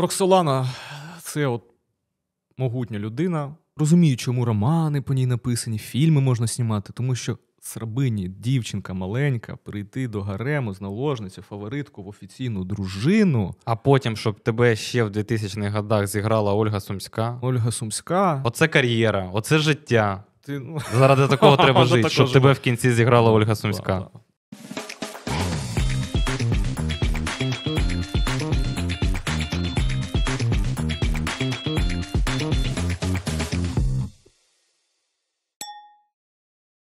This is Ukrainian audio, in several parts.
Роксолана це от могутня людина. Розумію, чому романи по ній написані, фільми можна знімати, тому що срабині дівчинка маленька прийти до гарему з наложниці, фаворитку в офіційну дружину. А потім, щоб тебе ще в 2000-х годах зіграла Ольга Сумська. Ольга Сумська. Оце кар'єра, оце життя. Ти... Ну, Заради такого треба жити, щоб тебе в кінці зіграла Ольга Сумська.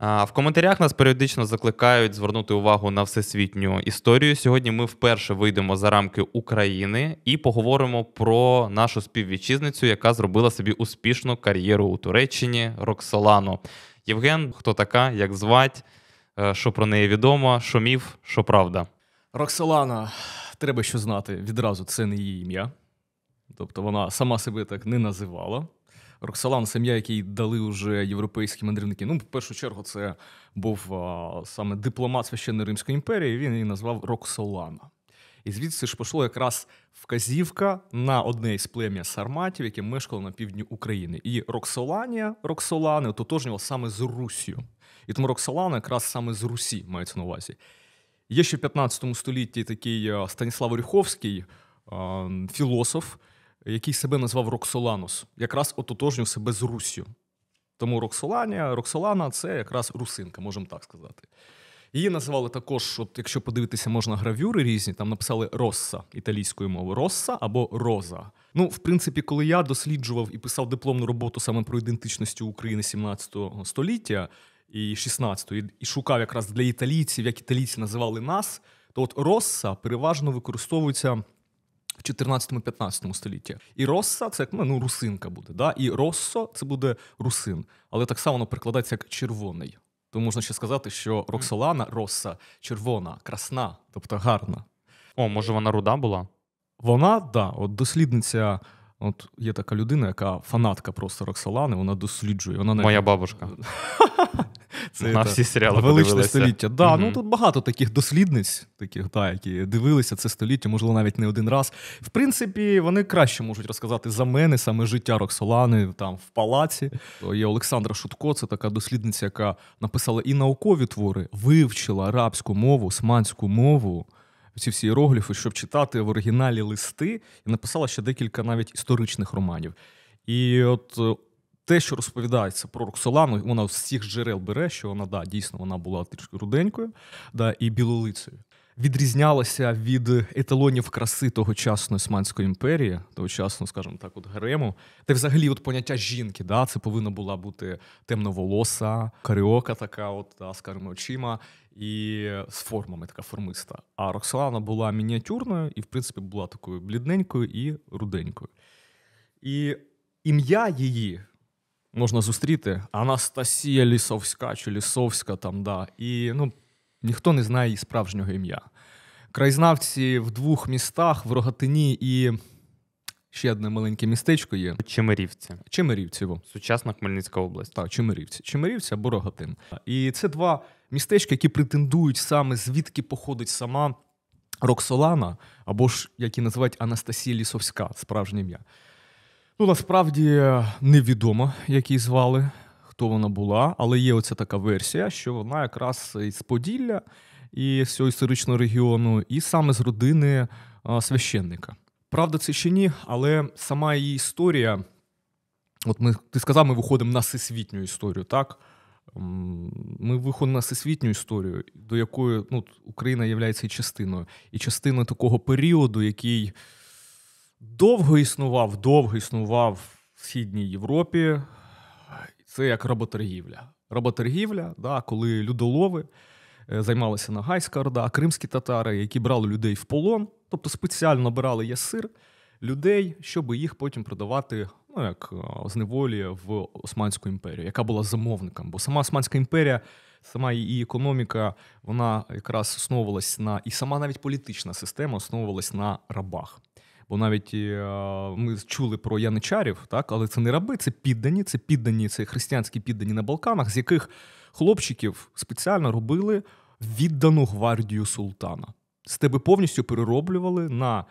В коментарях нас періодично закликають звернути увагу на всесвітню історію. Сьогодні ми вперше вийдемо за рамки України і поговоримо про нашу співвітчизницю, яка зробила собі успішну кар'єру у Туреччині Роксолану. Євген, хто така, як звать, е, що про неї відомо, що міф, що правда. Роксолана, треба що знати відразу, це не її ім'я, тобто вона сама себе так не називала. Роксалан, сім'я, якій дали уже європейські мандрівники. Ну, в першу чергу, це був а, саме дипломат священної Римської імперії. Він її назвав Роксолана. І звідси ж пішло якраз вказівка на одне із плем'я сарматів, яке мешкало на півдні України. І Роксоланія Роксолани ототожнювала саме з Русію. І тому Роксолана якраз саме з Русі мається на увазі. Є ще в 15 столітті такий Станіслав Оріховський філософ який себе назвав Роксоланус, якраз ототожнював себе з Руссю. Тому Роксоланя, Роксолана це якраз русинка, можемо так сказати. Її називали також, от якщо подивитися, можна гравюри різні, там написали Росса італійською мовою Росса або Роза. Ну, в принципі, коли я досліджував і писав дипломну роботу саме про ідентичність України 17 століття і 16 і шукав якраз для італійців, як італійці називали нас, то от Росса переважно використовується в 14-15 столітті. І росса це як ну, ну, русинка буде. Да? І россо це буде русин, але так само воно перекладається як червоний. Тому можна ще сказати, що Роксолана росса червона, красна, тобто гарна. О, може, вона руда була? Вона, так. Да, от дослідниця. От є така людина, яка фанатка просто Роксолани, вона досліджує. Вона навіть... Моя бабушка. Це Вона всі серіали величне століття. Да, mm-hmm. ну Тут багато таких дослідниць, таких, да, які дивилися це століття, можливо, навіть не один раз. В принципі, вони краще можуть розказати за мене саме життя Роксолани там в палаці. Є Олександра Шутко, це така дослідниця, яка написала і наукові твори, вивчила арабську мову, османську мову. Ці всі іерогліфи, щоб читати в оригіналі листи, і написала ще декілька навіть історичних романів. І от те, що розповідається про Роксолану, вона з всіх джерел бере, що вона да, дійсно вона була трішки руденькою да, і білолицею. Відрізнялася від еталонів краси тогочасної Османської імперії, тогочасно, скажімо так, от Грему, та взагалі от поняття жінки, да, це повинна була бути темноволоса, каріока, така, от, да, скажімо, очима, і з формами така формиста. А Роксолана була мініатюрною і, в принципі, була такою блідненькою і руденькою. І ім'я її можна зустріти Анастасія Лісовська чи Лісовська там, да. І ну, ніхто не знає її справжнього ім'я. Крайзнавці в двох містах в Рогатині і ще одне маленьке містечко є. Чемерівці. Чемерівці. во. Сучасна Хмельницька область. Так, Чемерівці. Чемерівці або Рогатин. І це два містечка, які претендують саме звідки походить сама Роксолана, або ж як її називають Анастасія Лісовська, справжнє ім'я. Ну, насправді е, невідомо, як її звали, хто вона була, але є оця така версія, що вона якраз із Поділля і з цього історичного регіону, і саме з родини е, священника. Правда, це ще ні, але сама її історія. От ми ти сказав, ми виходимо на всесвітню історію, так? Ми виходимо на всесвітню історію, до якої ну, Україна є частиною, і частиною такого періоду, який довго існував, довго існував в Східній Європі. Це як работоргівля. Работоргівля, да, коли людолови е, займалися Нагайська орда, кримські татари, які брали людей в полон, тобто спеціально брали ясир людей, щоб їх потім продавати. Ну, як е, зневолі в Османську імперію, яка була замовником. Бо сама Османська імперія, сама її економіка, вона якраз основувалась на і сама навіть політична система основувалась на рабах. Бо навіть е, ми чули про яничарів, так але це не раби, це піддані, це піддані, це християнські піддані на Балканах, з яких хлопчиків спеціально робили віддану гвардію султана. З тебе повністю перероблювали на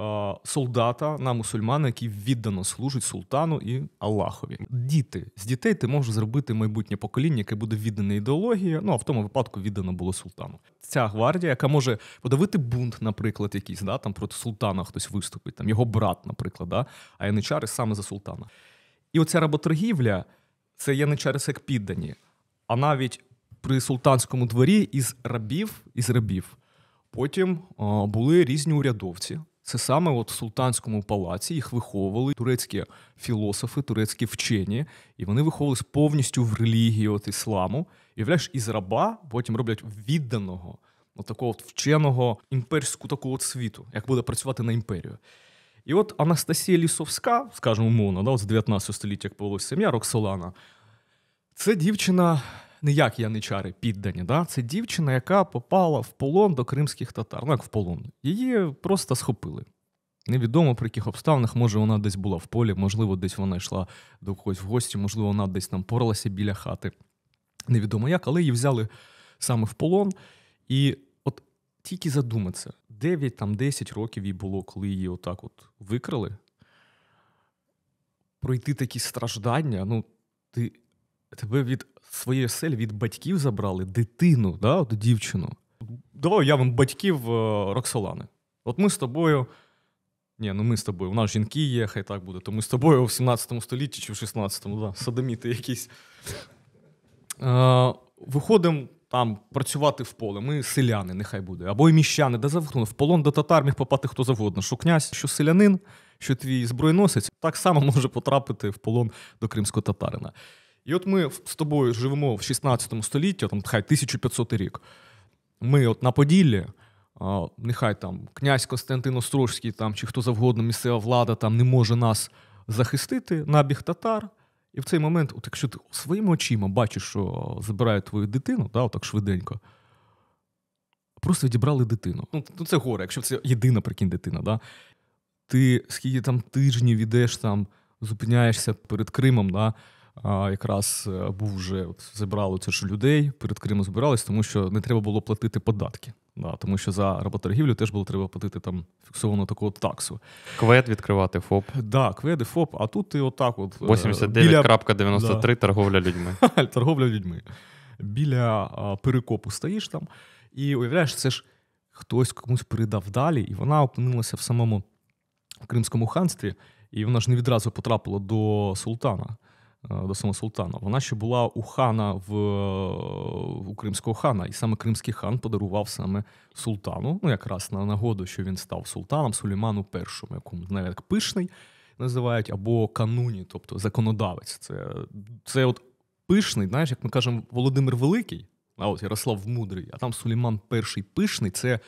Е, солдата на мусульмана, які віддано служить султану і Аллахові. Діти з дітей ти можеш зробити майбутнє покоління, яке буде віддане ідеології. Ну а в тому випадку віддано було султану. Ця гвардія, яка може подавити бунт, наприклад, якийсь да там проти султана хтось виступить, там його брат, наприклад, да, а яничари саме за султана. І оця работоргівля це яничари як піддані, а навіть при султанському дворі із рабів із рабів. Потім о, е, були різні урядовці, це саме от в султанському палаці їх виховували турецькі філософи, турецькі вчені, і вони виховувалися повністю в релігію от ісламу. І вляж із раба потім роблять відданого, от такого от вченого імперську такого от світу, як буде працювати на імперію. І от Анастасія Лісовська, скажімо, умовно, да, от з 19 століття як повелося сім'я Роксолана, це дівчина Ніяк яничари піддані. Да? Це дівчина, яка попала в полон до кримських татар. Ну, як в полон. Її просто схопили. Невідомо при яких обставинах, може, вона десь була в полі, можливо, десь вона йшла до когось в гості, можливо, вона десь там поралася біля хати. Невідомо як, але її взяли саме в полон. І от тільки задуматися, 9 там 10 років їй було, коли її отак от викрали. Пройти такі страждання, ну, ти тебе від своєї сель від батьків забрали дитину, да, от дівчину. Давай я вам батьків е, Роксолани. От ми з тобою. Ні, ну ми з тобою, у нас жінки є, хай так буде, то ми з тобою в 17 столітті чи в 16-му, да, садоміти якісь. Е, Виходимо там працювати в поле. Ми селяни, нехай буде, або і міщани, де завгодно, в полон до татар міг попати хто завгодно. Що князь, що селянин, що твій збройносець, так само може потрапити в полон до кримського татарина. І от ми з тобою живемо в 16 столітті, там хай 1500 рік. Ми от на Поділлі, нехай там князь Костянтин Острожський там, чи хто завгодно, місцева влада там не може нас захистити, набіг татар. І в цей момент, от якщо ти своїми очима бачиш, що забирають твою дитину, да, так швиденько, просто відібрали дитину. Ну, ну це горе, якщо це єдина прикинь дитина. Да? Ти скільки там тижнів ідеш, там, зупиняєшся перед Кримом. да, якраз е, був вже от, забрали це ж людей перед Кримом збирались, тому що не треба було платити податки. Да, Тому що за работоргівлю теж було треба платити там фіксовану таку таксу. Квед відкривати ФОП. Так, да, кведи ФОП, а тут ти отак от. 89.93 е, біля... торговля людьми. Торговля людьми. Біля перекопу стоїш там і уявляєш, це ж хтось комусь передав далі, і вона опинилася в самому Кримському ханстві, і вона ж не відразу потрапила до султана. Е, до самого султана. Вона ще була у хана в е, у кримського хана, і саме кримський хан подарував саме султану. Ну, якраз на нагоду, що він став султаном Сулейману І, якому навіть як пишний називають, або кануні, тобто законодавець. Це це от пишний, знаєш, як ми кажемо, Володимир Великий, а от Ярослав Мудрий, а там Сулейман І пишний це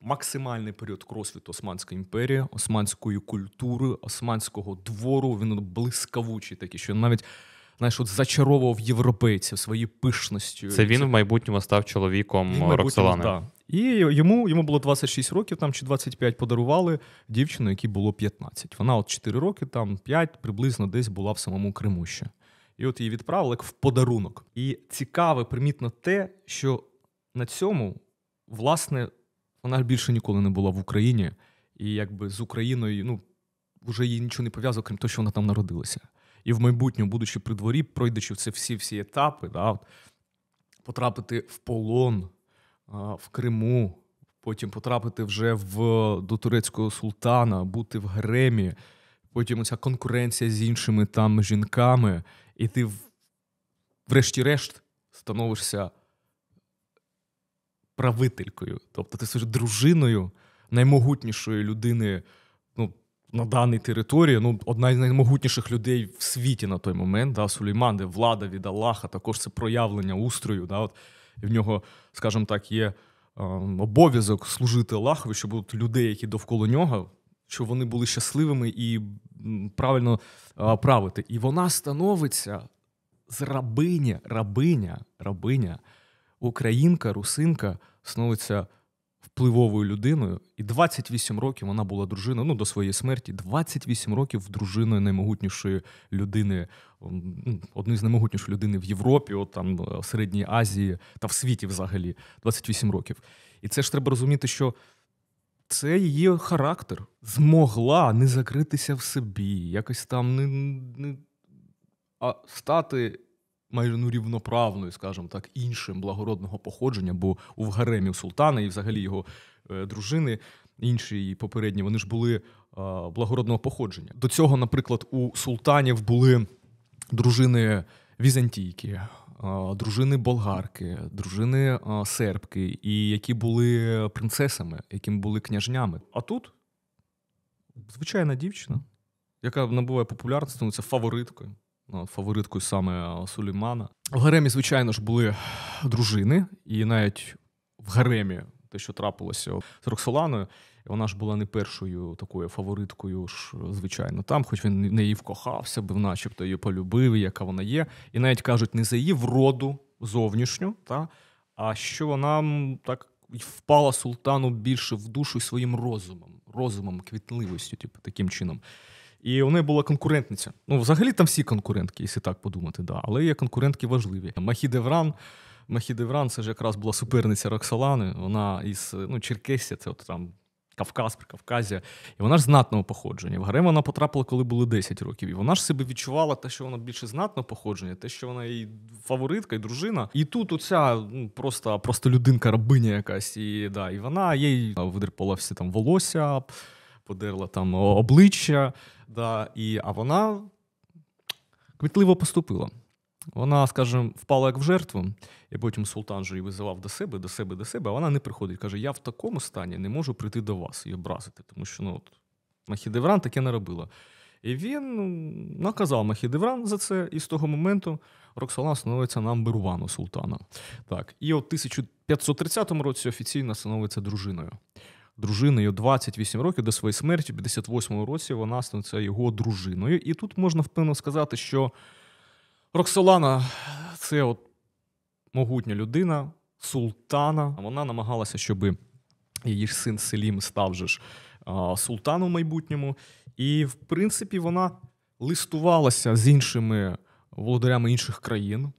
максимальний період розвитку Османської імперії, османської культури, османського двору. Він блискавучий, такий, що навіть знаєш, от зачаровував європейців своєю пишністю. Це він в майбутньому став чоловіком майбутньому, Роксолани. Да. І йому йому було 26 років, там чи 25 подарували дівчину, якій було 15. Вона от 4 роки, там 5 приблизно десь була в самому Криму ще. І от її відправили як в подарунок. І цікаве, примітно те, що на цьому, власне, вона більше ніколи не була в Україні, і якби з Україною ну, вже їй нічого не пов'язано, крім того, що вона там народилася. І в майбутньому, будучи при дворі, пройдучи це всі-всі етапи, да, от, потрапити в полон а, в Криму, потім потрапити вже в, до турецького султана, бути в Гремі, потім ця конкуренція з іншими там жінками, і ти, врешті-решт, становишся правителькою, тобто ти стаєш дружиною наймогутнішої людини ну, на даній території. Ну, одна з наймогутніших людей в світі на той момент. да, Сулейман, де влада від Аллаха, також це проявлення устрою. Да, от, І в нього, скажімо так, є е, обов'язок служити Аллахові, щоб от людей, які довкола нього, щоб вони були щасливими і правильно е, правити. І вона становиться з рабиня, рабиня, рабиня українка, русинка становиться впливовою людиною, і 28 років вона була дружиною, ну до своєї смерті, 28 років дружиною наймогутнішої людини, ну, одної з наймогутніших людини в Європі, от там е, Середній Азії та в світі взагалі 28 років. І це ж треба розуміти, що. Це її характер змогла не закритися в собі, якось там не, не а стати майже ну рівноправною, скажімо так, іншим благородного походження, бо у гаремі султана і взагалі його е, дружини. Інші і попередні вони ж були а, благородного походження. До цього, наприклад, у султанів були дружини візантійки, дружини болгарки, дружини сербки, і які були принцесами, яким були княжнями. А тут звичайна дівчина, яка набуває популярності, становиться фавориткою. Е, фавориткою саме е, Сулеймана. В гаремі, звичайно ж, були дружини, і навіть в гаремі те, що трапилося з Роксоланою, вона ж була не першою такою фавориткою, ж, звичайно, там, хоч він не її вкохався, бо начебто її полюбив, яка вона є. І навіть кажуть, не за її вроду зовнішню, та, а що вона так впала султану більше в душу своїм розумом, розумом, квітливістю, типу, таким чином. І у неї була конкурентниця. Ну, взагалі там всі конкурентки, якщо так подумати, да. але є конкурентки важливі. Махідевран. Махідевран це ж якраз була суперниця Роксолани. Вона із ну, Черкесія, це от там. Кавказ, Прикавказія. І вона ж знатного походження. В гарем вона потрапила, коли було 10 років. І вона ж себе відчувала те, що вона більше знатного походження, те, що вона її фаворитка і дружина. І тут оця ну, просто просто людинка рабиня якась. І да, і вона їй видерпала всі там волосся подерла там обличчя, да, і, а вона квітливо поступила. Вона, скажімо, впала як в жертву, і потім султан же її визивав до себе, до себе, до себе, а вона не приходить. Каже: Я в такому стані не можу прийти до вас і образити, тому що ну, от, Махідевран таке не робила. І він ну, наказав Махідевран за це, і з того моменту Роксолан становиться намбервану султана. Так. І от 1530 році офіційно становиться дружиною дружиною 28 років до своєї смерті, в 58 році вона станеться його дружиною. І тут можна впевнено сказати, що Роксолана це от могутня людина, султана. Вона намагалася, щоб її син Селім став же ж султаном в майбутньому. І, в принципі, вона листувалася з іншими володарями інших країн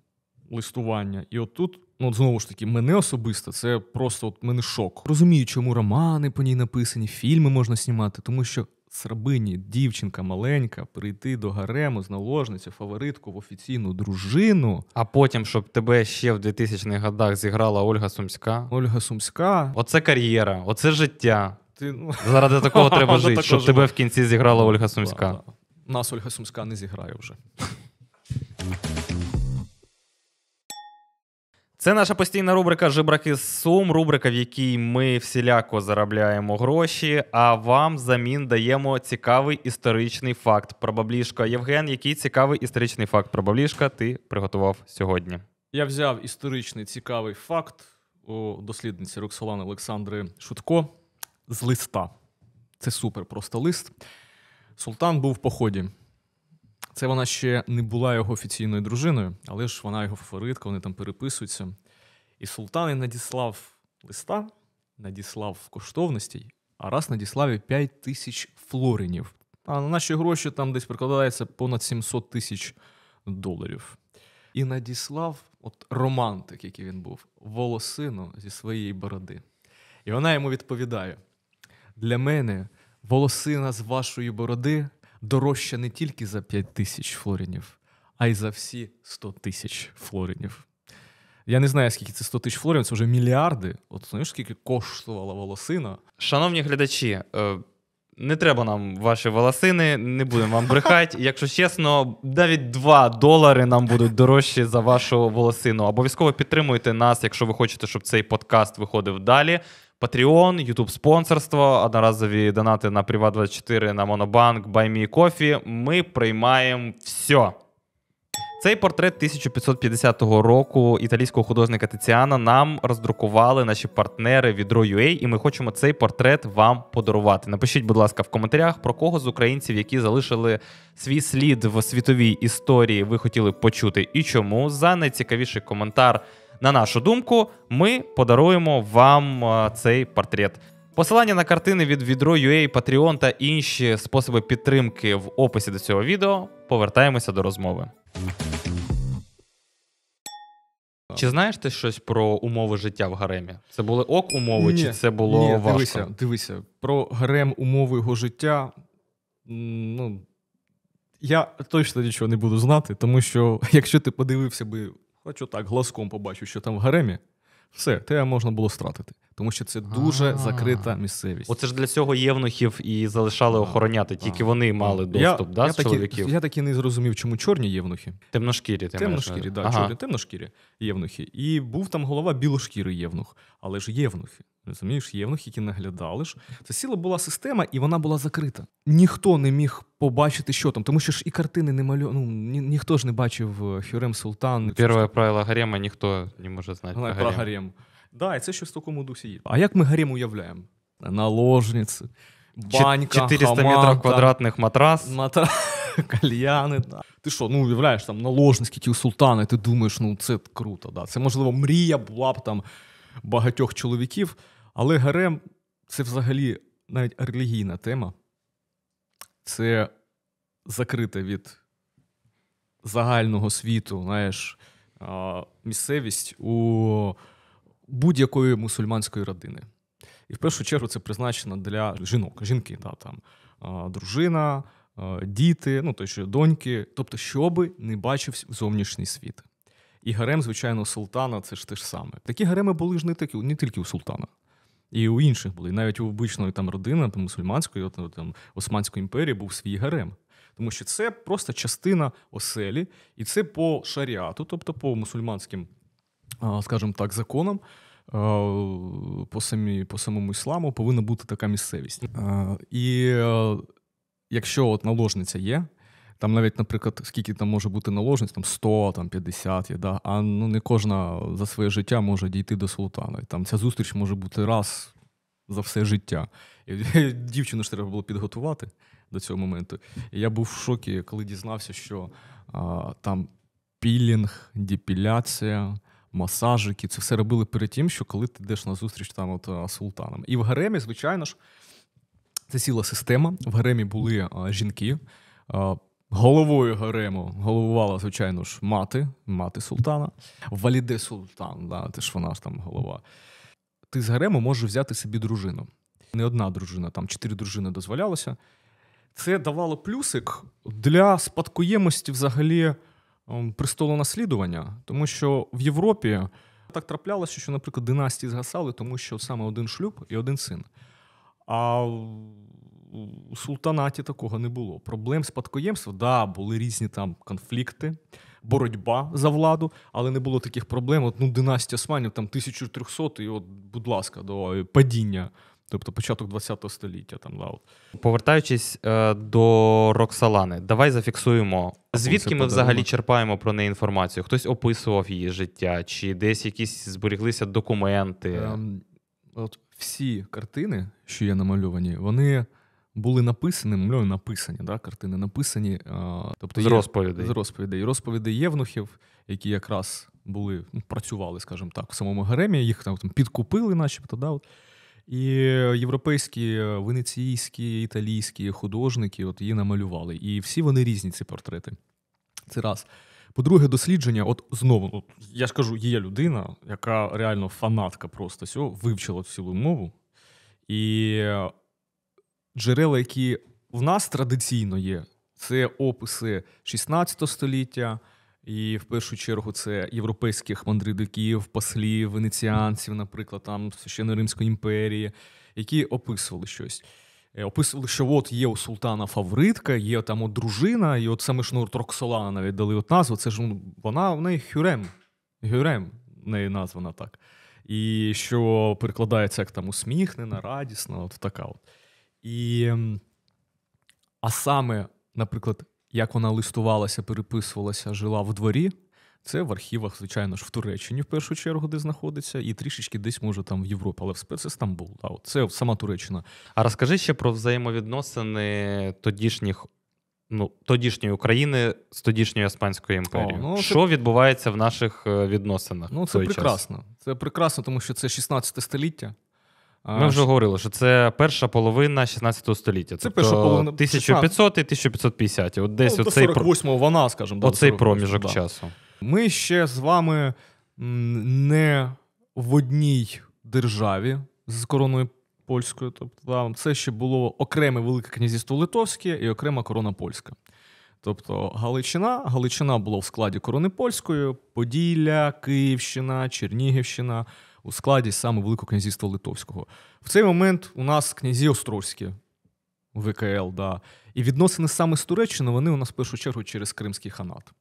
листування. І отут Ну, от знову ж таки, мене особисто це просто от мене шок. Розумію, чому романи по ній написані, фільми можна знімати, тому що срабині дівчинка маленька прийти до гарему з наложниці, фаворитку в офіційну дружину. А потім, щоб тебе ще в 2000-х годах зіграла Ольга Сумська. Ольга Сумська. Оце кар'єра, оце життя. Ти ну, заради такого треба жити, щоб тебе в кінці зіграла Ольга Сумська. Нас Ольга Сумська не зіграє вже. Це наша постійна рубрика Жибраки Сум, рубрика, в якій ми всіляко заробляємо гроші, а вам замін даємо цікавий історичний факт про баблішка. Євген, який цікавий історичний факт про баблішка ти приготував сьогодні? Я взяв історичний цікавий факт у дослідниці Роксолани Олександри Шутко з листа. Це супер, просто лист. Султан був в поході. Це вона ще не була його офіційною дружиною, але ж вона його фаворитка, вони там переписуються. І султан надіслав листа, надіслав коштовності, а раз надіслав і 5 тисяч флоринів. А на наші гроші там десь прикладається понад 700 тисяч доларів. І надіслав от романтик, який він був, волосину зі своєї бороди. І вона йому відповідає: для мене волосина з вашої бороди дорожча не тільки за 5 тисяч флорінів, а й за всі 100 тисяч флорінів. Я не знаю, скільки це 100 тисяч флорінів, це вже мільярди. От знаєш, скільки коштувала волосина. Шановні глядачі, е, не треба нам ваші волосини, не будемо вам брехати. Якщо чесно, навіть 2 долари нам будуть дорожчі за вашу волосину. Обов'язково підтримуйте нас, якщо ви хочете, щоб цей подкаст виходив далі. Patreon, youtube спонсорство, одноразові донати на Приват 24 на Монобанк, BuyMeCoffee. Ми приймаємо все. Цей портрет 1550 року італійського художника Тиціана нам роздрукували наші партнери від Ро.UA, і ми хочемо цей портрет вам подарувати. Напишіть, будь ласка, в коментарях про кого з українців, які залишили свій слід в світовій історії, ви хотіли почути і чому за найцікавіший коментар на нашу думку, ми подаруємо вам е, цей портрет. Посилання на картини від відро UA, Patreon та інші способи підтримки в описі до цього відео. Повертаємося до розмови. Чи знаєш ти щось про умови життя в гаремі? Це були ок умови, ні, чи це було ні, важко? Дивися, дивися. Про гарем умови його життя. Ну я точно нічого не буду знати, тому що якщо ти подивився би хоч отак глазком побачив, що там в гаремі, все, те можна було стратити, тому що це дуже А-а-а. закрита місцевість. Оце ж для цього євнухів і залишали охороняти, тільки вони мали доступ я, да, я з такі, Я так і не зрозумів, чому чорні євнухи. Темношкірі, ти темношкірі, да, ага. чорні, темношкірі євнухи. І був там голова білошкірий євнух, але ж євнухи. Розумієш, євнух, які наглядали ж. Це ціла була система, і вона була закрита. Ніхто не міг побачити, що там, тому що ж і картини не малю... Ну, ні, ніхто ж не бачив е, Хюрем Султан. Ну, перше правило гарема ніхто не може знати. Про гарем. гарем. Да, і це щось в такому дусі є. А як ми гарем уявляємо? Наложниці, банька, 400 метрів квадратних матрас. Матра... Кальяни, да. Ти що, ну уявляєш там наложницькі ті і ти думаєш, ну це круто, да. Це можливо мрія була б там багатьох чоловіків, але гарем це взагалі навіть релігійна тема. Це закрите від загального світу, знаєш, місцевість у будь-якої мусульманської родини. І в першу чергу це призначено для жінок, жінки, да, там, дружина, діти, ну то доньки, тобто, що би не бачив зовнішній світ. І гарем, звичайно, султана це ж те ж саме. Такі гареми були ж не такі, не тільки у султана. І у інших були, навіть у обичної там родини там, мусульманської, там Османської імперії був свій гарем, тому що це просто частина оселі, і це по шаріату, тобто по мусульманським, скажімо так, законам, по самі, по самому ісламу повинна бути така місцевість. І е, якщо от наложниця є, там навіть, наприклад, скільки там може бути наложниць, там 100, там 50 є, да? а ну, не кожна за своє життя може дійти до султана. І там Ця зустріч може бути раз за все життя. І Дівчину ж треба було підготувати до цього моменту. І я був в шокі, коли дізнався, що а, там пілінг, депіляція, масажики це все робили перед тим, що коли ти йдеш на зустріч там от султаном. І в гаремі, звичайно ж, це ціла система. В гаремі були а, жінки. Головою гарему головувала, звичайно ж, мати, мати султана, валіде султан, да, ти ж вона ж там голова. Ти з гарему можеш взяти собі дружину. Не одна дружина, там чотири дружини дозволялося. Це давало плюсик для спадкоємості взагалі ем, престолу наслідування, тому що в Європі так траплялося, що, наприклад, династії згасали, тому що саме один шлюб і один син. А у султанаті такого не було. Проблем спадкоємства, да, були різні там конфлікти, боротьба за владу, але не було таких проблем. От, ну, династія Османів там 1300 і от, будь ласка, до е, падіння. Тобто початок ХХ століття там да, от. повертаючись е, до Роксалани, давай зафіксуємо звідки ми взагалі черпаємо про неї інформацію. Хтось описував її життя, чи десь якісь зберіглися документи. Е, от всі картини, що є намальовані, вони були написані, млю, написані да, картини, написані е, тобто з є, розповідей. З розповідей. Розповідей євнухів, які якраз були, ну, працювали, скажімо так, в самому гаремі, їх там підкупили, начебто. Да, от. І європейські, е, венеційські, італійські художники от її намалювали. І всі вони різні, ці портрети. Це раз. По-друге, дослідження, от знову, от, я ж кажу, є людина, яка реально фанатка просто всього, вивчила цілу мову. І е, джерела, які в нас традиційно є, це описи 16 століття, і в першу чергу це європейських мандрівників, послів, венеціанців, наприклад, там Священної Римської імперії, які описували щось. Е, описували, що от є у султана Фавритка, є там от дружина, і от саме Шнур Троксолана навіть дали от назву. Це ж ну, вона в неї Хюрем. Гюрем в неї названа так. І що перекладається як там усміхнена, радісна, от така. от. І, А саме, наприклад, як вона листувалася, переписувалася, жила в дворі, це в архівах, звичайно ж, в Туреччині в першу чергу, де знаходиться, і трішечки десь, може, там в Європі, але в спецістамбул. Це сама Туреччина. А розкажи ще про взаємовідносини тодішніх. Ну, тодішньої України з тодішньою Османської імперією. О, ну, Що це... відбувається в наших е, відносинах? Ну, це прекрасно. Час? Це прекрасно, тому що це 16 століття. Ми вже говорили, що це перша половина 16 століття. Це перша тобто половина 1500 і 1550. От десь ну, оцей 48-го вона, скажімо, оцей проміжок да. часу. Ми ще з вами не в одній державі з короною польською. Тобто, там це ще було окреме Велике Князівство Литовське і окрема корона польська. Тобто Галичина, Галичина була в складі корони польської, Поділля, Київщина, Чернігівщина у складі саме Великого князівства Литовського. В цей момент у нас князі Острозькі, ВКЛ, да. і відносини саме з Туреччини вони у нас в першу чергу через Кримський ханат.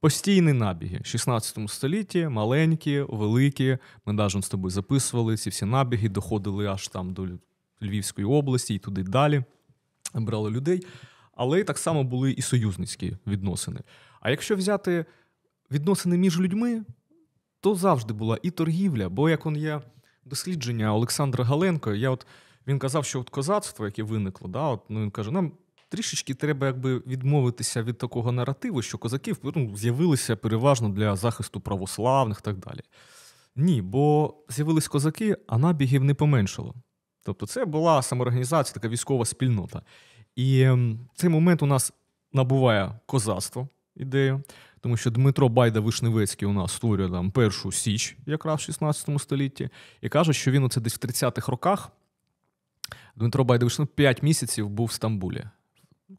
Постійні набіги в 16 столітті, маленькі, великі. Ми навіть з тобою записували ці всі набіги, доходили аж там до Львівської області і туди далі. Брали людей. Але так само були і союзницькі відносини. А якщо взяти відносини між людьми, то завжди була і торгівля, бо як он є дослідження Олександра Галенко, я от він казав, що от козацтво, яке виникло, да, от, ну він каже, нам. Трішечки треба якби відмовитися від такого наративу, що козаки ну, з'явилися переважно для захисту православних і так далі. Ні, бо з'явились козаки, а набігів не поменшало. Тобто, це була самоорганізація, така військова спільнота. І ем, цей момент у нас набуває козацтво ідею тому що Дмитро Байда Вишневецький у нас створює там першу січ, якраз в 16 столітті, і каже, що він оце десь в 30-х роках. Дмитро Байда Вишневецький 5 місяців був в Стамбулі.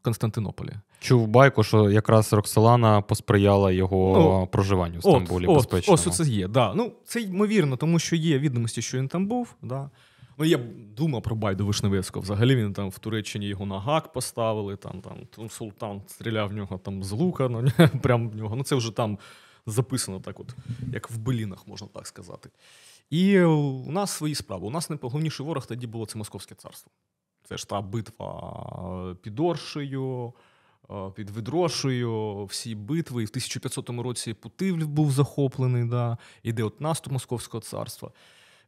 Константинополі чув байку, що якраз Роксолана посприяла його ну, проживанню в Стамбулі. От, безпечному. Ось ну. це є. Да. Ну це ймовірно, тому що є відомості, що він там був. Да. Ну я думав про Байду Вишневецького. Взагалі він там в Туреччині його на гак поставили. Там там султан стріляв в нього там з лука. Ну прям в нього. Ну це вже там записано, так от як в Белінах, можна так сказати. І у нас свої справи. У нас найголовніший ворог тоді було це Московське царство. Це ж та битва е, під Оршею, е, під Відрошею, всі битви. І в 1500 році Путивлів був захоплений, да, іде от наступ Московського царства.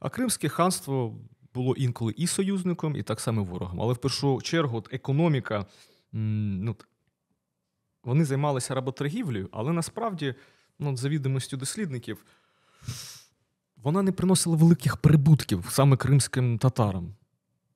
А Кримське ханство було інколи і союзником, і так само ворогом. Але в першу чергу от економіка. ну, Вони займалися работоргівлею, але насправді, ну, за відомістю дослідників, вона не приносила великих прибутків саме кримським татарам.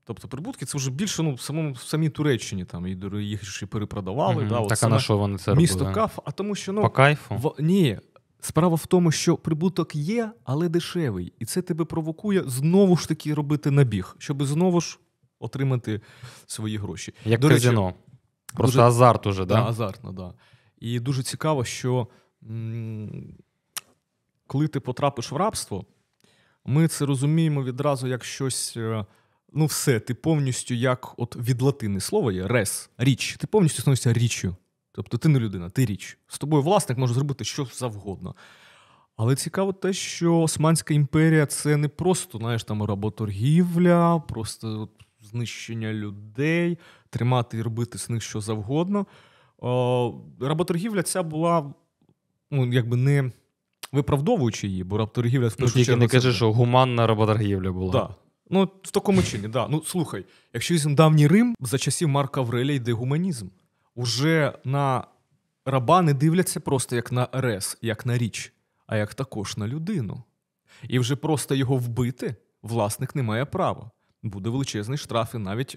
Тобто прибутки це вже більше ну, в самому в самій Туреччині там і їх ще перепродавали. Mm-hmm. Да, так, а на що вони це місто робили? Місто Каф, а тому що ну по кайфу? В, ні, Справа в тому, що прибуток є, але дешевий, і це тебе провокує знову ж таки робити набіг, щоб знову ж отримати свої гроші. Як До казино. Речі, Просто дуже... азарт уже, да? да? Азартно, да. І дуже цікаво, що м- коли ти потрапиш в рабство, ми це розуміємо відразу як щось. Е, ну, все, ти повністю як от від латини слово є рес, річ. Ти повністю становишся річчю. Тобто ти не людина, ти річ. З тобою власник може зробити що завгодно. Але цікаво те, що Османська імперія це не просто, знаєш, там работоргівля, просто знищення людей, тримати і робити з них що завгодно. Работоргівля ця була, ну, якби не виправдовуючи її, бо работоргівля в першу ну, чергу... Тільки не це... що гуманна работоргівля була. Да. Ну, в такому чині, так. Да. Ну слухай, якщо візьмемо давній Рим, за часів Марка Аврелія йде гуманізм уже на раба не дивляться просто як на рес, як на річ, а як також на людину. І вже просто його вбити власник не має права. Буде величезний штраф і навіть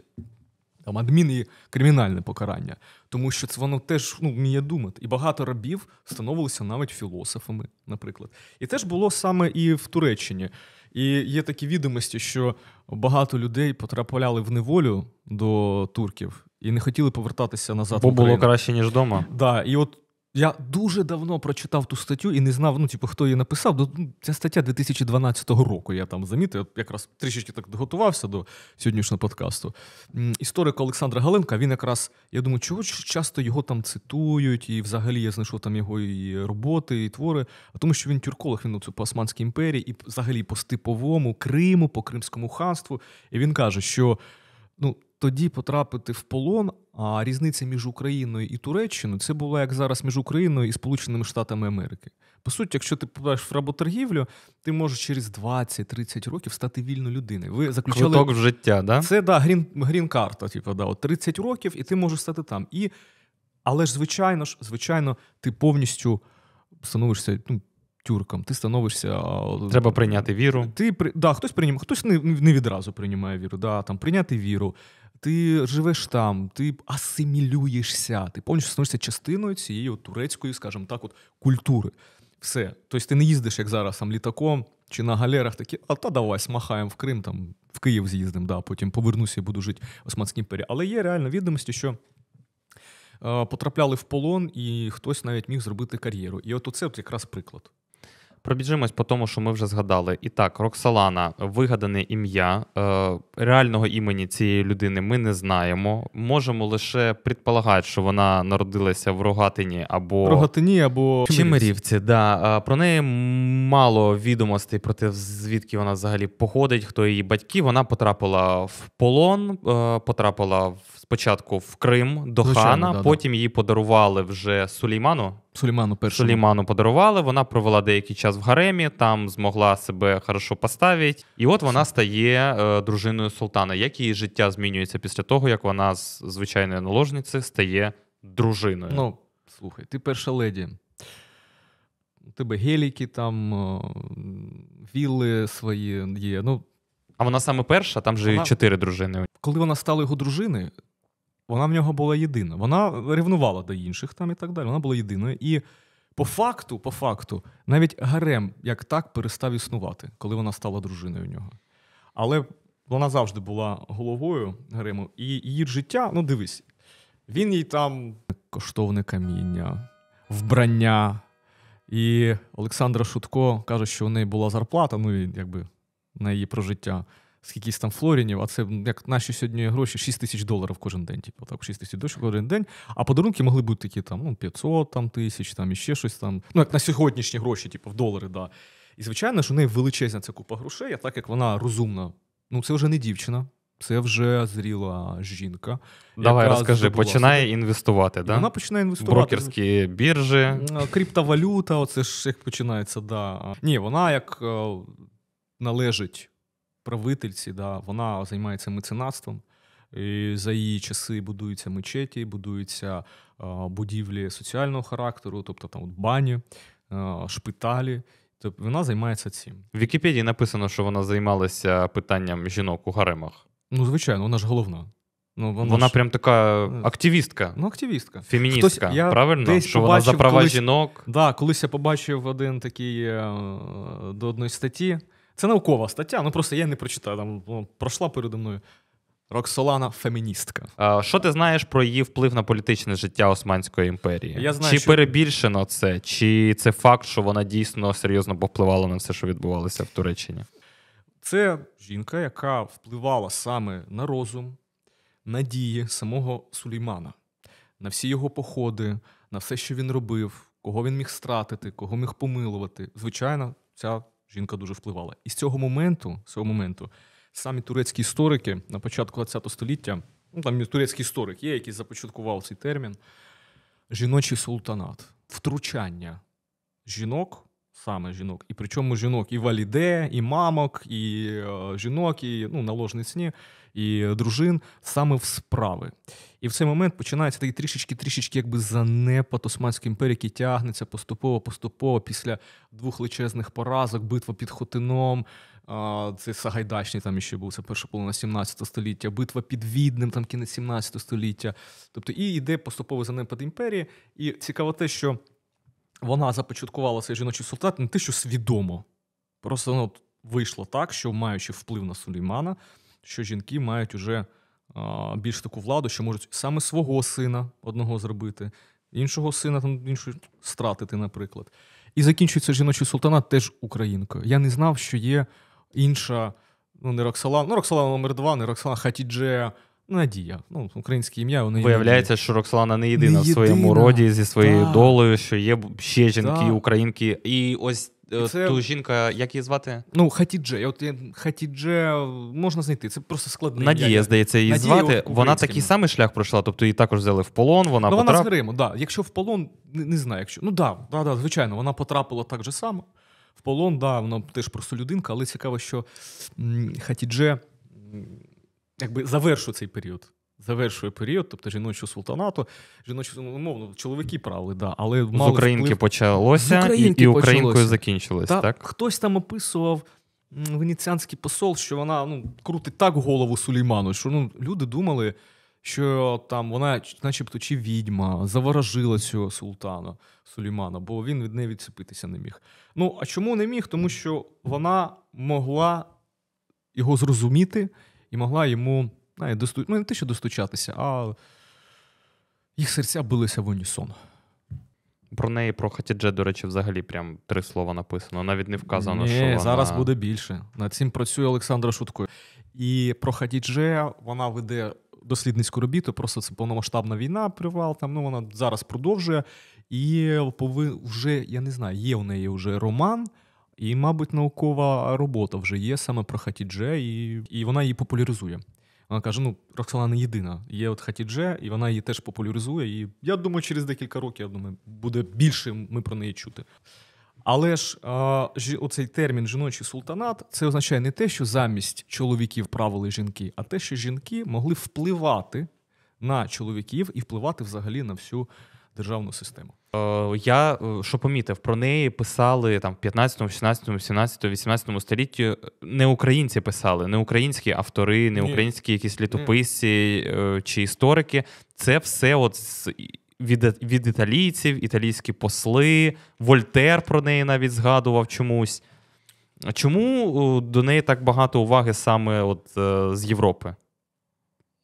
там адмін і кримінальне покарання, тому що це воно теж ну, вміє думати. І багато рабів становилися навіть філософами, наприклад. І теж було саме і в Туреччині. І є такі відомості, що багато людей потрапляли в неволю до турків і не хотіли повертатися назад. Бо в було краще, ніж вдома. Да, і от я дуже давно прочитав ту статтю і не знав, ну, типу, хто її написав. Ну, ця стаття 2012 року, я там замітив, я якраз трішечки так готувався до сьогоднішнього подкасту. Історик Олександра Галенка, він якраз, я думаю, чого часто його там цитують, і взагалі я знайшов там його і роботи, і твори. А тому, що він тюрколог, він по Османській імперії, і взагалі по Степовому Криму, по Кримському ханству. І він каже, що ну, тоді потрапити в полон. А різниця між Україною і Туреччиною це була як зараз між Україною і Сполученими Штатами Америки. По суті, якщо ти попадаєш в работоргівлю, ти можеш через 20-30 років стати вільною людиною. Ви заключали Круток в життя, да? Це да, грін грін карта. Типу, да, от 30 років, і ти можеш стати там. І... Але ж, звичайно ж, звичайно, ти повністю становишся. ну, Тюрком, ти становишся. Треба прийняти віру. Ти да, хтось приймає, хтось не не відразу приймає віру. Да, там Прийняти віру, ти живеш там, ти асимілюєшся, ти повністю становишся частиною цієї от турецької, скажімо так, от культури. Все. Тобто ти не їздиш, як зараз, там літаком чи на галерах такі, а та давай, смахаємо в Крим, там в Київ з'їздимо, да, потім повернуся і буду жити в Османській імперії. Але є реально відомості, що. Е, потрапляли в полон, і хтось навіть міг зробити кар'єру. І от оце от якраз приклад. Пробіжимось по тому, що ми вже згадали. І так, Роксалана, вигадане ім'я е, реального імені цієї людини ми не знаємо. Можемо лише предполагати, що вона народилася в Рогатині або Рогатині або Чимирівці. Да. Е, про неї мало відомостей про те, звідки вона взагалі походить, хто її батьки. Вона потрапила в полон, е, потрапила в спочатку в Крим до Звичайно, хана, да, потім да. її подарували вже Сулейману. Сулейману першому. Сулейману подарували. Вона провела деякий час в гаремі, там змогла себе хорошо поставити. І от вона стає е, дружиною султана. Як її життя змінюється після того, як вона з звичайної наложниці стає дружиною? Ну, слухай, ти перша леді. У тебе геліки, там вілли свої є. ну... А вона саме перша, там же вона... чотири дружини. Коли вона стала його дружиною, вона в нього була єдина. Вона рівнувала до інших там і так далі. Вона була єдиною. І по факту, по факту, навіть гарем як так перестав існувати, коли вона стала дружиною у нього. Але вона завжди була головою гарему, і її життя, ну дивись, він їй там коштовне каміння, вбрання. І Олександра Шутко каже, що у неї була зарплата, ну і якби на її прожиття скількись там флорінів, а це як наші сьогодні гроші 6 тисяч доларів кожен день. Типу, так, 6 тисяч доларів кожен день. А подарунки могли бути такі там ну, 500 там, тисяч, там і ще щось там. Ну, як на сьогоднішні гроші, типу, в долари, да. І звичайно, що в неї величезна ця купа грошей, а так як вона розумна. Ну, це вже не дівчина. Це вже зріла жінка. Давай розкажи, починає інвестувати, да? Вона починає інвестувати. Брокерські біржі. Криптовалюта, оце ж як починається, да. Ні, вона як е, належить правительці, да, вона займається меценатством. І За її часи будуються мечеті, будуються будівлі соціального характеру, тобто там от бані, шпиталі. Тобто вона займається цим. В Вікіпедії написано, що вона займалася питанням жінок у гаремах. Ну, звичайно, вона ж головна. Ну, Вона вона ж... прям така е, активістка. Ну, активістка. Феміністка. Хтось, я правильно? Десь що вона за права колись, жінок. Так, да, колись я побачив один такий е, до одної статті. Це наукова стаття, ну просто я не прочитав, там ну, пройшла передо мною. Роксолана феміністка. А, Що ти знаєш про її вплив на політичне життя Османської імперії? Я знаю, Чи що... перебільшено це, чи це факт, що вона дійсно серйозно повпливала на все, що відбувалося в Туреччині? Це жінка, яка впливала саме на розум, на дії самого Сулеймана, на всі його походи, на все, що він робив, кого він міг стратити, кого міг помилувати. Звичайно, ця жінка дуже впливала. І з цього моменту, з цього моменту, самі турецькі історики на початку ХХ століття, ну там турецький історик є, який започаткував цей термін, жіночий султанат, втручання жінок Саме жінок. І причому жінок і валіде, і мамок, і е, жінок, і ну, наложниці, і дружин саме в справи. І в цей момент починається такий трішечки-трішечки якби занепад Османської імперії, який тягнеться поступово-поступово після двох величезних поразок, битва під Хотином, це Сагайдачний там ще був, це перша половина 17 століття, битва під Відним, там кінець 17 століття. Тобто і йде поступовий занепад імперії. І цікаво те, що вона започаткувала цей жіночий султат не те, що свідомо. Просто воно ну, вийшло так, що маючи вплив на Сулеймана, що жінки мають уже а, більш таку владу, що можуть саме свого сина одного зробити, іншого сина там іншого стратити, наприклад. І закінчується жіночий султанат теж українкою. Я не знав, що є інша, ну не Роксолана, ну Роксолана номер 2 не Роксолана Хатідже Надія. Ну, українське ім'я воно виявляється, що Роксолана не єдина, не єдина в своєму роді зі своєю так. долею, що є ще жінки, так. українки. І ось е, це... ту жінка, як її звати? Ну, Хатідже. От Хатідже е, можна знайти. Це просто складне. Надія, ім'я. здається, її Надія звати. Вона такий самий шлях пройшла, тобто її також взяли в полон. Вона ну, потрап... вона з Гриму, да. Якщо в полон, не, не знаю, якщо. Ну да, да, да, звичайно, вона потрапила так же само. В полон, да, вона теж просто людинка, але цікаво, що Хатідже якби завершує цей період. Завершує період, тобто жіночого султанату, жіночого ну, умовно, чоловіки правили, да, але мали з українки вплив... почалося з українки і, і українкою почалося. закінчилось. Та, так хтось там описував венеціанський посол, що вона ну крутить так голову Сулейману, що ну люди думали, що там вона, начебто, чи відьма заворожила цього султана Сулеймана, бо він від неї відсипитися не міг. Ну а чому не міг? Тому що вона могла його зрозуміти і могла йому знає, досту... ну, не те, що достучатися, а їх серця билися в унісон. Про неї про Хатідже, до речі, взагалі прям три слова написано. Навіть не вказано, Ні, що. вона... зараз буде більше. Над цим працює Олександра Шутко. І про Хатідже вона веде дослідницьку робіту, просто це повномасштабна війна, привал. Там ну вона зараз продовжує. І пови... вже я не знаю, є у неї вже роман. І, мабуть, наукова робота вже є саме про хатідже, і і вона її популяризує. Вона каже: ну, Роксала не єдина, є от хатідже, і вона її теж популяризує. І я думаю, через декілька років я думаю, буде більше ми про неї чути. Але ж а, оцей термін жіночий султанат це означає не те, що замість чоловіків правили жінки, а те, що жінки могли впливати на чоловіків і впливати взагалі на всю державну систему. Е, я е, що помітив, про неї писали там в 15, 16, 17, 18 столітті. Е, не українці писали, не українські автори, не українські якісь літописці чи історики. Це все от з. Від від італійців, італійські посли, Вольтер про неї навіть згадував чомусь. Чому до неї так багато уваги саме от, е, з Європи?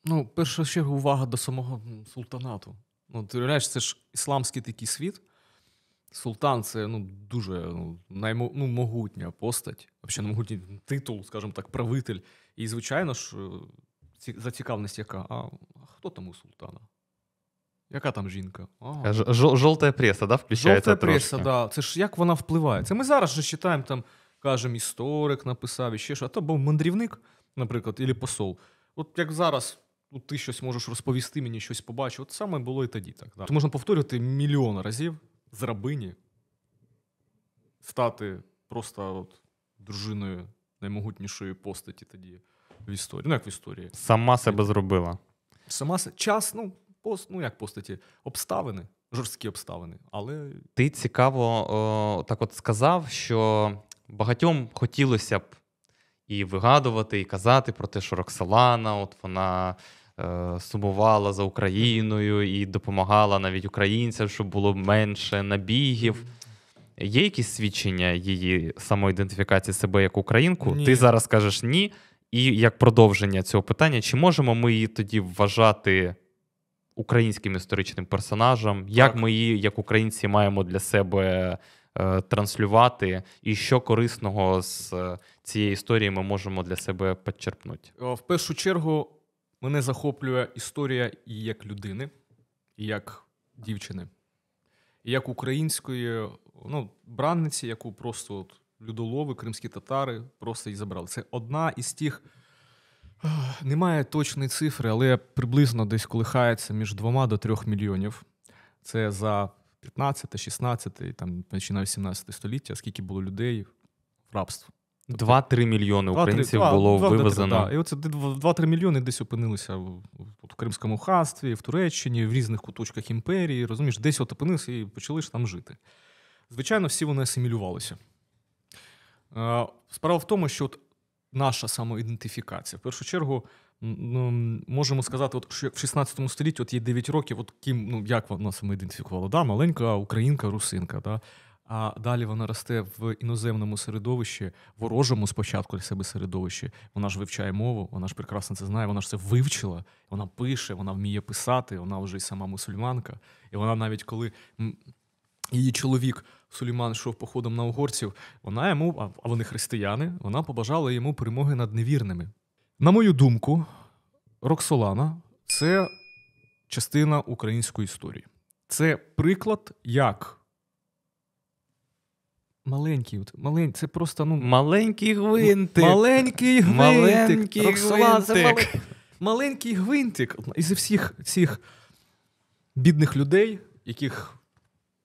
Ну, перша чергу, увага до самого султанату. Ну, ти уявляєш, це ж ісламський такий світ. Султан це ну, дуже ну, наймо, ну, могутня постать, взагалі могутній титул, скажімо так, правитель. І, звичайно ж, зацікавленість яка? А хто там у султана? Яка там жінка? Ага. Е, Жовта преса, да, включається Жовта преса, трошки. да. Це ж як вона впливає? Це ми зараз же читаємо, там, кажемо, історик написав і ще що, а то був мандрівник, наприклад, або посол. От як зараз ну, ти щось можеш розповісти мені, щось побачив. От саме було і тоді. так. Да. То можна повторювати мільйон разів з рабині, стати просто от дружиною наймогутнішої постаті тоді в історії. Ну, як в історії. Сама себе зробила. Сама се... час, ну, пост, ну як постаті, обставини. Жорсткі обставини, але ти цікаво о, так от сказав, що багатьом хотілося б і вигадувати, і казати про те, що Роксолана, от вона Е, сумувала за Україною і допомагала навіть українцям, щоб було менше набігів. Є якісь свідчення її самоідентифікації себе як українку? Ні. Ти зараз кажеш ні. І як продовження цього питання, чи можемо ми її тоді вважати українським історичним персонажем? Так. Як ми її, як українці, маємо для себе е, транслювати, і що корисного з е, цієї історії ми можемо для себе підчерпнути? Е, в першу чергу. Мене захоплює історія і як людини, і як дівчини, і як української ну, бранниці, яку просто от людолови, кримські татари просто і забрали. Це одна із тих. Немає точної цифри, але приблизно десь колихається між двома до трьох мільйонів. Це за 15, 16, там, чи на 18 століття, скільки було людей в рабстві. 2-3 мільйони українців 2-3, було 2-3, вивезено. Да. І оце 2-3 мільйони десь опинилися в, в Кримському ханстві, в Туреччині, в різних куточках імперії. Розумієш, десь от опинилися і почали ж там жити. Звичайно, всі вони асимілювалися. Е, справа в тому, що от наша самоідентифікація. В першу чергу, ну, можемо сказати, от що в 16 столітті от є 9 років, от ким, ну, як вона самоідентифікувала? Да, Маленька українка-русинка. Да? а далі вона росте в іноземному середовищі, ворожому спочатку для себе середовищі. Вона ж вивчає мову, вона ж прекрасно це знає, вона ж це вивчила, вона пише, вона вміє писати, вона вже й сама мусульманка. І вона навіть коли її чоловік Суліман йшов походом на угорців, вона йому, а вони християни, вона побажала йому перемоги над невірними. На мою думку, Роксолана це частина української історії. Це приклад, як. Маленький, малень... це просто ну. Маленький гвинтик. Маленький гвинтик. Маленький Роксолан, гвинтик. Мал... Маленький гвинтик. Із всіх цих бідних людей, яких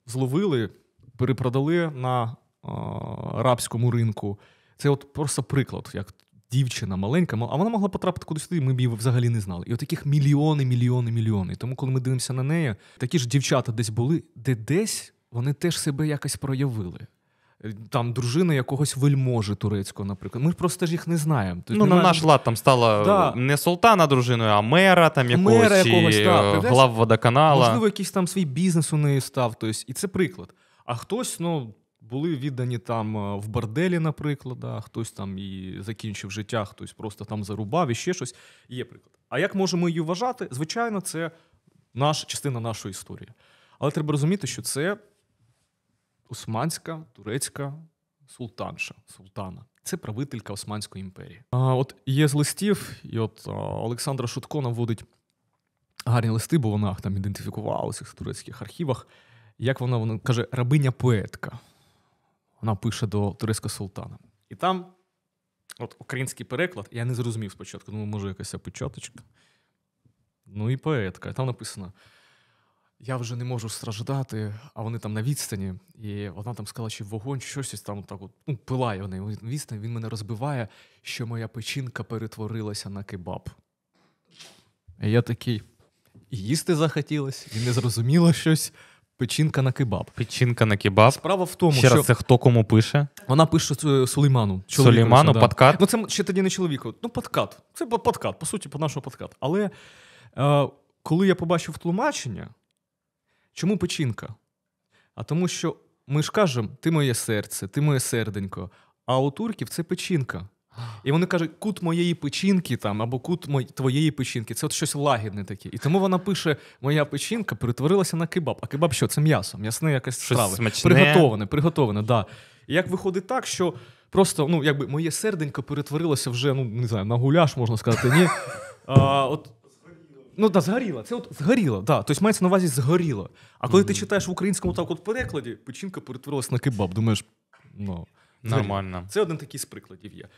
зловили, перепродали на а, арабському ринку. Це от просто приклад, як дівчина маленька, а вона могла потрапити кудись туди, ми б її взагалі не знали. І от таких мільйони, мільйони, мільйони. Тому, коли ми дивимося на неї, такі ж дівчата десь були, де десь вони теж себе якось проявили там дружина якогось вельможі турецького, наприклад. Ми просто ж їх не знаємо. Тож, тобто ну, на наш лад там стала да. не султана дружиною, а мера там якогось, мера якогось і, та, е, глав водоканала. Можливо, якийсь там свій бізнес у неї став. Тобто, і це приклад. А хтось, ну. Були віддані там е, в борделі, наприклад, да, хтось там і закінчив життя, хтось просто там зарубав і ще щось. Є приклад. А як можемо її вважати? Звичайно, це наша частина нашої історії. Але треба розуміти, що це Османська, турецька султанша султана. Це правителька Османської імперії. А от є з листів, і от Олександра Шутко наводить гарні листи, бо вона там ідентифікувала у цих турецьких архівах. Як вона вона каже, рабиня поетка. Вона пише до турецького султана. І там, от український переклад, я не зрозумів спочатку, ну, може, якась опечаточка. Ну і поетка. І там написано: я вже не можу страждати, а вони там на відстані. І вона там сказала, що вогонь щось там так от, ну, пилає вони. Відстань він мене розбиває, що моя печінка перетворилася на кебаб. І Я такий. їсти захотілося, і не зрозуміло щось. Печінка на кебаб. Печінка на кебаб. Справа в тому, Ще що раз, це хто кому пише? Вона пише Сулейману. Сулейману, да. подкат. Ну, це ще тоді не чоловіку. Ну, подкат. Це подкат, по суті, по нашому подкат. Але е, коли я побачив тлумачення, Чому печінка? А тому, що ми ж кажемо, ти моє серце, ти моє серденько. А у турків це печінка. І вони кажуть, кут моєї печінки там або кут мої, твоєї печінки. Це от щось лагідне таке. І тому вона пише: Моя печінка перетворилася на кебаб. А кебаб що? Це м'ясо, м'ясне якесь страви. Смачне. Приготоване, приготоване, да. І як виходить так, що просто ну, якби моє серденько перетворилося вже, ну не знаю, на гуляш, можна сказати, ні. А, От Ну, да, згоріла. Це от згоріла, да. Тобто мається на увазі згоріло. А коли mm-hmm. ти читаєш в українському так от перекладі, печінка перетворилась на кебаб. Думаєш, ну. Нормально. Це один такий з прикладів є.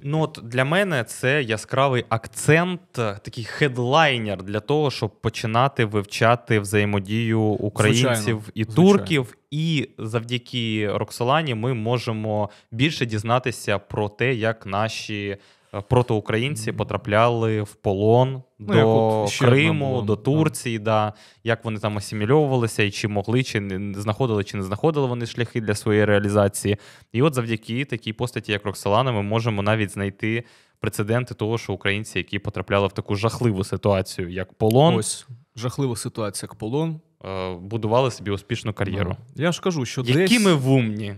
Ну от для мене це яскравий акцент, е, такий хедлайнер для того, щоб починати вивчати взаємодію українців Звичайно. і турків. І завдяки Роксолані ми можемо більше дізнатися про те, як наші Е, протиукраїнці потрапляли в полон ну, до Криму, до Турції, да. як вони там асимільовувалися, і чи могли, чи не знаходили, чи не знаходили вони шляхи для своєї реалізації. І от завдяки такій постаті, як Роксолана, ми можемо навіть знайти прецеденти того, що українці, які потрапляли в таку жахливу ситуацію, як полон. Ось жахлива ситуація, як полон. Е, будували собі успішну кар'єру. я ж кажу, що Які десь... ми вумні.